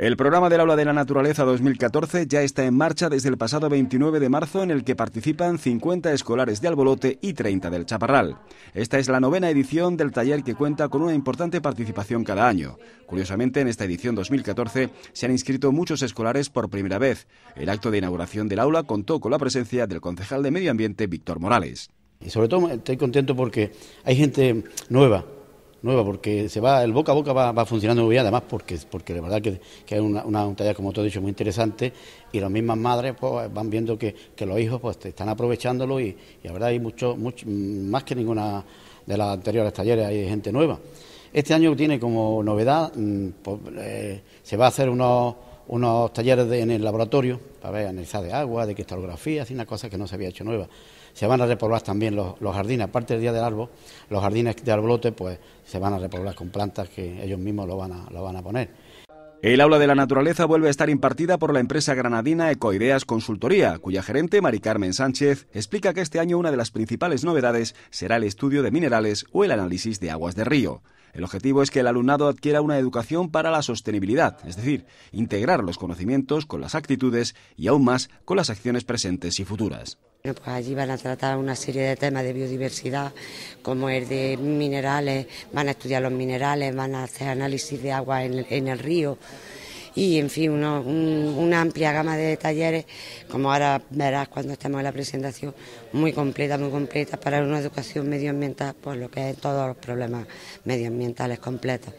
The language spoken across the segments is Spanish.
El programa del Aula de la Naturaleza 2014 ya está en marcha desde el pasado 29 de marzo en el que participan 50 escolares de Albolote y 30 del Chaparral. Esta es la novena edición del taller que cuenta con una importante participación cada año. Curiosamente, en esta edición 2014 se han inscrito muchos escolares por primera vez. El acto de inauguración del aula contó con la presencia del concejal de Medio Ambiente, Víctor Morales. Y sobre todo estoy contento porque hay gente nueva nueva, porque se va, el boca a boca va, funcionando muy bien, además, porque, porque la verdad que, que es una, una, como te he dicho, muy interesante, y las mismas madres pues, van viendo que, los hijos pues, están aprovechándolo, y, y la verdad hay mucho, mucho, más que ninguna de las anteriores talleres, hay gente nueva. Este año tiene como novedad, mm, pues, eh, se va a hacer unos unos talleres en el laboratorio para ver analizar de agua, de cristalografía, así una cosa que no se había hecho nueva. Se van a repoblar también los, jardines, aparte del día del árbol, los jardines de arbolote pues se van a repoblar con plantas que ellos mismos lo van a, lo van a poner. El aula de la naturaleza vuelve a estar impartida por la empresa granadina Ecoideas Consultoría, cuya gerente Mari Carmen Sánchez explica que este año una de las principales novedades será el estudio de minerales o el análisis de aguas de río. El objetivo es que el alumnado adquiera una educación para la sostenibilidad, es decir, integrar los conocimientos con las actitudes y aún más con las acciones presentes y futuras. Pues allí van a tratar una serie de temas de biodiversidad, como el de minerales, van a estudiar los minerales, van a hacer análisis de agua en el río y en fin, una amplia gama de talleres, como ahora verás cuando estemos en la presentación, muy completa, muy completa para una educación medioambiental, por pues lo que es todos los problemas medioambientales completos.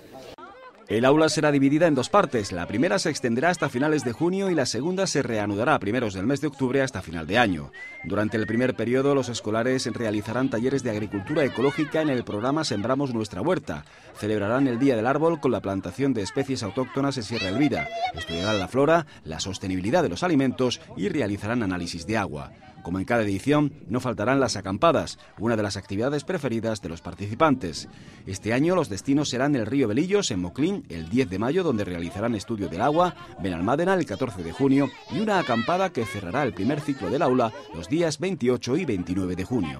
El aula será dividida en dos partes. La primera se extenderá hasta finales de junio y la segunda se reanudará a primeros del mes de octubre hasta final de año. Durante el primer periodo, los escolares realizarán talleres de agricultura ecológica en el programa Sembramos Nuestra Huerta. Celebrarán el Día del Árbol con la plantación de especies autóctonas en Sierra Elvira. Estudiarán la flora, la sostenibilidad de los alimentos y realizarán análisis de agua. Como en cada edición, no faltarán las acampadas, una de las actividades preferidas de los participantes. Este año los destinos serán el río Belillos, en Moclín, el 10 de mayo, donde realizarán estudio del agua, Benalmádena, el 14 de junio, y una acampada que cerrará el primer ciclo del aula los días 28 y 29 de junio.